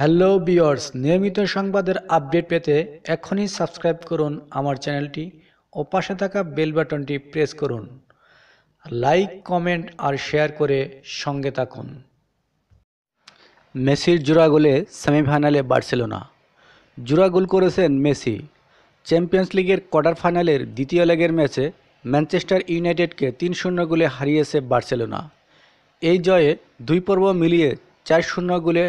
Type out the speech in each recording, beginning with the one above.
hello বিয়ার্স নিয়মিত সংবাদের update পেতে এখনই সাবস্ক্রাইব করুন আমার চ্যানেলটি ও পাশে থাকা বেল বাটনটি প্রেস করুন লাইক কমেন্ট আর শেয়ার করে সঙ্গে থাকুন মেসির জোড়া গোলে সেমিফাইনালে বার্সেলোনা জোড়া গোল করেছেন মেসি চ্যাম্পিয়ন্স লিগের কোয়ার্টার ফাইনালের দ্বিতীয় লেগের ম্যাচে ম্যানচেস্টার ইউনাইটেডকে তিন শূন্য গোলে হারিয়েছে বার্সেলোনা এই জয়ে দুই পর্ব মিলিয়ে চার শূন্য গোলে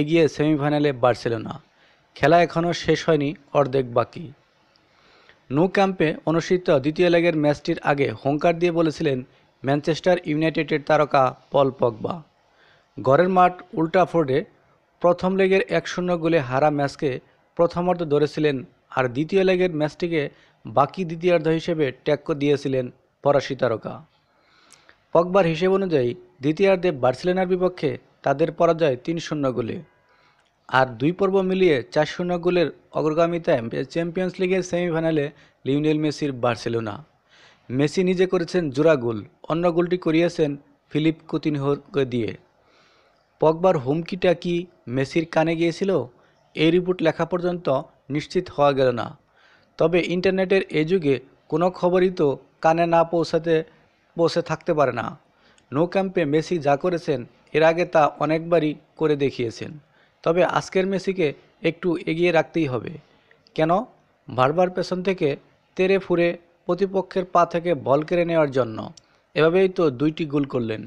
এগিয়ে সেমিফাইনালে বার্সেলোনা খেলা এখনও শেষ হয়নি অর্ধেক বাকি নো ক্যাম্পে অনুষ্ঠিত দ্বিতীয় লেগের ম্যাচটির আগে হোঙ্কার দিয়ে বলেছিলেন ম্যানচেস্টার ইউনাইটেডের তারকা পল পগবা ঘরের মাঠ উল্টাফোর্ডে প্রথম লেগের এক শূন্য গোলে হারা ম্যাচকে প্রথমার্ধ ধরেছিলেন আর দ্বিতীয় লেগের ম্যাচটিকে বাকি দ্বিতীয়ার্ধ হিসেবে ট্যাক্ক দিয়েছিলেন ফরাসি তারকা পগবার হিসেব অনুযায়ী দ্বিতীয়ার্ধে বার্সেলোনার বিপক্ষে তাদের পরাজয় তিন শূন্য গোলে আর দুই পর্ব মিলিয়ে চার শূন্য গোলের অগ্রগামিতায় চ্যাম্পিয়ন্স লিগের সেমিফাইনালে লিওনেল মেসির বার্সেলোনা মেসি নিজে করেছেন জোড়া গোল অন্য গোলটি করিয়েছেন ফিলিপ কুতিনহোকে দিয়ে পগবার হুমকিটা কি মেসির কানে গিয়েছিল এই রিপোর্ট লেখা পর্যন্ত নিশ্চিত হওয়া গেল না তবে ইন্টারনেটের এ যুগে কোনো খবরই তো কানে না পৌঁছাতে পৌঁছে থাকতে পারে না নো ক্যাম্পে মেসি যা করেছেন এর আগে তা অনেকবারই করে দেখিয়েছেন তবে আজকের মেসিকে একটু এগিয়ে রাখতেই হবে কেন বারবার পেছন থেকে তেরে ফুরে প্রতিপক্ষের পা থেকে বল কেড়ে নেওয়ার জন্য এভাবেই তো দুইটি গোল করলেন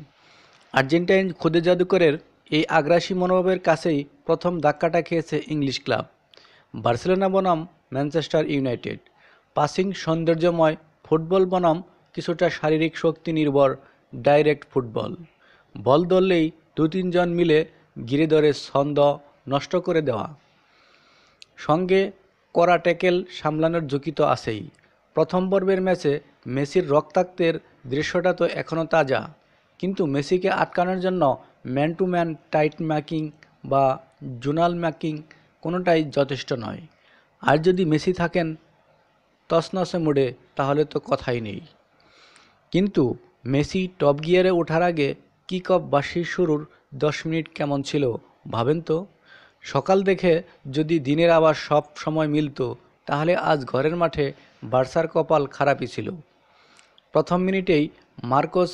আর্জেন্টাইন খুদে জাদুকরের এই আগ্রাসী মনোভাবের কাছেই প্রথম ধাক্কাটা খেয়েছে ইংলিশ ক্লাব বার্সেলোনা বনাম ম্যানচেস্টার ইউনাইটেড পাসিং সৌন্দর্যময় ফুটবল বনাম কিছুটা শারীরিক শক্তি নির্ভর ডাইরেক্ট ফুটবল বল ধরলেই দু তিনজন মিলে গিরিধরের ছন্দ নষ্ট করে দেওয়া সঙ্গে করা ট্যাকেল সামলানোর ঝুঁকি তো আছেই প্রথম পর্বের ম্যাচে মেসির রক্তাক্তের দৃশ্যটা তো এখনও তাজা কিন্তু মেসিকে আটকানোর জন্য man to man tight marking বা জোনাল ম্যাকিং কোনোটাই যথেষ্ট নয় আর যদি মেসি থাকেন তসনসে মোড়ে তাহলে তো কথাই নেই কিন্তু মেসি টপ গিয়ারে ওঠার আগে কিক অফ বা সেই শুরুর দশ মিনিট কেমন ছিল ভাবেন তো সকাল দেখে যদি দিনের আবার সব সময় মিলত তাহলে আজ ঘরের মাঠে বার্সার কপাল খারাপই ছিল প্রথম মিনিটেই মার্কোস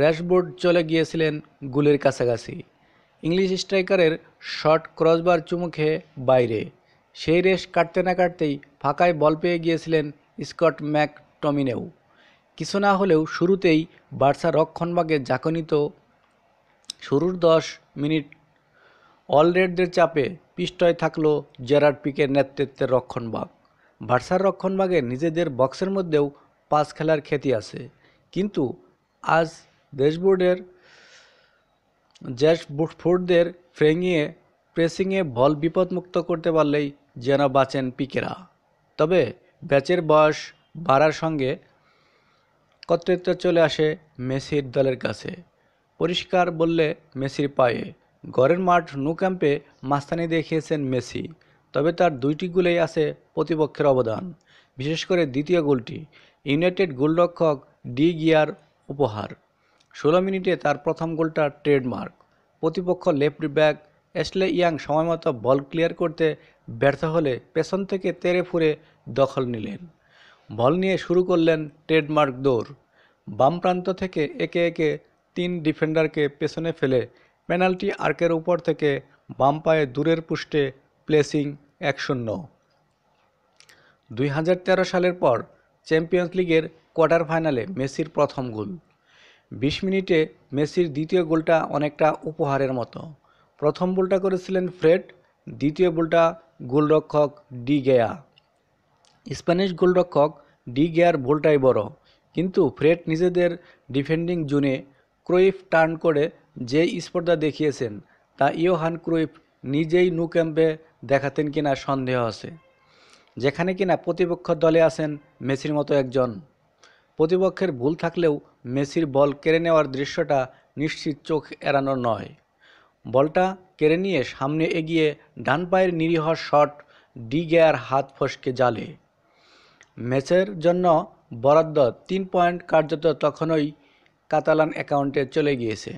র্যাশবোর্ড চলে গিয়েছিলেন গুলের কাছাকাছি ইংলিশ স্ট্রাইকারের শর্ট ক্রসবার চুমুখে বাইরে সেই রেশ কাটতে না কাটতেই ফাঁকায় বল পেয়ে গিয়েছিলেন স্কট ম্যাক টমিনেও কিছু না হলেও শুরুতেই বার্সা রক্ষণভাগে জাকনিত শুরুর দশ মিনিট অলরেডদের চাপে পিষ্টয় থাকল জেরার্ড পিকের নেতৃত্বের রক্ষণভাগ বার্সার রক্ষণভাগে নিজেদের বক্সের মধ্যেও পাস খেলার খ্যাতি আছে কিন্তু আজ দেশবোর্ডের জ্যাস বুটফোর্ডদের ফ্রেঙিয়ে প্রেসিংয়ে বল বিপদমুক্ত করতে পারলেই যেন বাঁচেন পিকেরা তবে ব্যাচের বয়স বাড়ার সঙ্গে কর্তৃত্ব চলে আসে মেসির দলের কাছে পরিষ্কার বললে মেসির পায়ে গড়ের মাঠ নু ক্যাম্পে মাস্তানি দেখিয়েছেন মেসি তবে তার দুইটি গোলেই আছে প্রতিপক্ষের অবদান বিশেষ করে দ্বিতীয় গোলটি ইউনাইটেড গোলরক্ষক ডি গিয়ার উপহার ষোলো মিনিটে তার প্রথম গোলটা ট্রেডমার্ক প্রতিপক্ষ লেফট ব্যাক এসলে ইয়াং সময়মতো বল ক্লিয়ার করতে ব্যর্থ হলে পেছন থেকে তেরে ফুরে দখল নিলেন বল নিয়ে শুরু করলেন ট্রেডমার্ক দৌড় বাম প্রান্ত থেকে একে একে তিন ডিফেন্ডারকে পেছনে ফেলে পেনাল্টি আর্কের উপর থেকে বাম পায়ে দূরের পুষ্টে প্লেসিং এক শূন্য দুই সালের পর চ্যাম্পিয়ন্স লিগের কোয়ার্টার ফাইনালে মেসির প্রথম গোল বিশ মিনিটে মেসির দ্বিতীয় গোলটা অনেকটা উপহারের মতো প্রথম গোলটা করেছিলেন ফ্রেড দ্বিতীয় গোলটা গোলরক্ষক ডি গেয়া স্প্যানিশ গোলরক্ষক ডি গিয়ার ভোল্টাই বড় কিন্তু ফ্রেড নিজেদের ডিফেন্ডিং জুনে ক্রুইফ টার্ন করে যে স্পর্ধা দেখিয়েছেন তা ইয়োহান ক্রুইফ নিজেই নু ক্যাম্পে দেখাতেন কিনা সন্দেহ আছে যেখানে কিনা প্রতিপক্ষ দলে আছেন মেসির মতো একজন প্রতিপক্ষের ভুল থাকলেও মেসির বল কেড়ে নেওয়ার দৃশ্যটা নিশ্চিত চোখ এড়ানো নয় বলটা কেড়ে নিয়ে সামনে এগিয়ে ডান পায়ের নিরীহ শট ডি গেয়ার হাত ফসকে জালে ম্যাচের জন্য বরাদ্দ তিন পয়েন্ট কার্যত তখনই কাতালান অ্যাকাউন্টে চলে গিয়েছে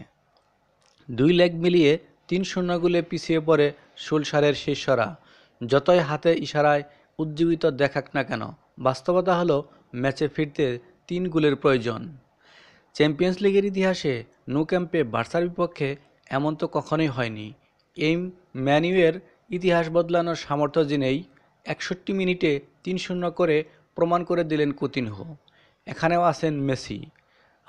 দুই লেগ মিলিয়ে তিন শূন্য গুলে পিছিয়ে পড়ে সুলসারের শীর্ষরা যতই হাতে ইশারায় উজ্জীবিত দেখাক না কেন বাস্তবতা হলো ম্যাচে ফিরতে তিন গোলের প্রয়োজন চ্যাম্পিয়ন্স লিগের ইতিহাসে নো ক্যাম্পে বার্সার বিপক্ষে এমন তো কখনোই হয়নি এই ম্যানিউয়ের ইতিহাস বদলানোর সামর্থ্য জেনেই একষট্টি মিনিটে তিন শূন্য করে প্রমাণ করে দিলেন কুতিনহো এখানেও আসেন মেসি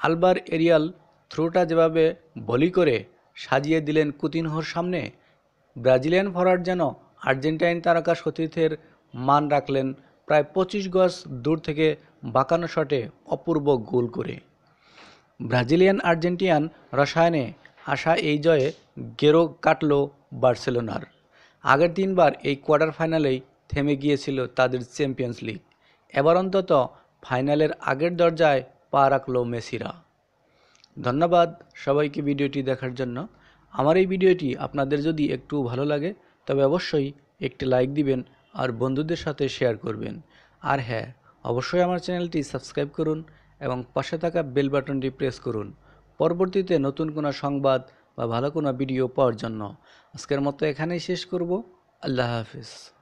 আলবার এরিয়াল থ্রুটা যেভাবে বলি করে সাজিয়ে দিলেন কুতিনহোর সামনে ব্রাজিলিয়ান ফরার যেন আর্জেন্টাইন তারকা সতীর্থের মান রাখলেন প্রায় পঁচিশ গজ দূর থেকে বাঁকানো শটে অপূর্ব গোল করে ব্রাজিলিয়ান আর্জেন্টিয়ান রসায়নে আসা এই জয়ে গেরো কাটল বার্সেলোনার আগের তিনবার এই কোয়ার্টার ফাইনালেই থেমে গিয়েছিল তাদের চ্যাম্পিয়ন্স লিগ এবার অন্তত ফাইনালের আগের দরজায় পা রাখল মেসিরা ধন্যবাদ সবাইকে ভিডিওটি দেখার জন্য আমার এই ভিডিওটি আপনাদের যদি একটু ভালো লাগে তবে অবশ্যই একটি লাইক দিবেন আর বন্ধুদের সাথে শেয়ার করবেন আর হ্যাঁ অবশ্যই আমার চ্যানেলটি সাবস্ক্রাইব করুন এবং পাশে থাকা বেল বাটনটি প্রেস করুন পরবর্তীতে নতুন কোনো সংবাদ বা ভালো কোনো ভিডিও পাওয়ার জন্য আজকের মতো এখানেই শেষ করব আল্লাহ হাফিজ